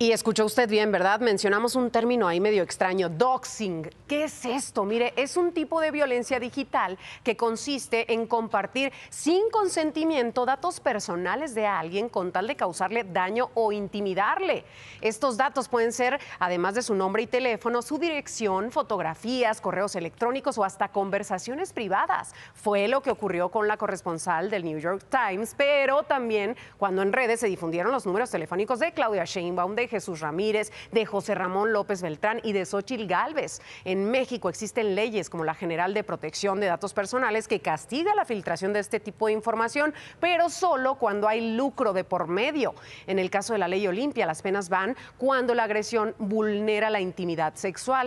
Y escuchó usted bien, ¿verdad? Mencionamos un término ahí medio extraño, doxing. ¿Qué es esto? Mire, es un tipo de violencia digital que consiste en compartir sin consentimiento datos personales de alguien con tal de causarle daño o intimidarle. Estos datos pueden ser, además de su nombre y teléfono, su dirección, fotografías, correos electrónicos o hasta conversaciones privadas. Fue lo que ocurrió con la corresponsal del New York Times, pero también cuando en redes se difundieron los números telefónicos de Claudia Sheinbaum de Jesús Ramírez, de José Ramón López Beltrán y de Xochil Gálvez. En México existen leyes como la General de Protección de Datos Personales que castiga la filtración de este tipo de información, pero solo cuando hay lucro de por medio. En el caso de la ley Olimpia, las penas van cuando la agresión vulnera la intimidad sexual.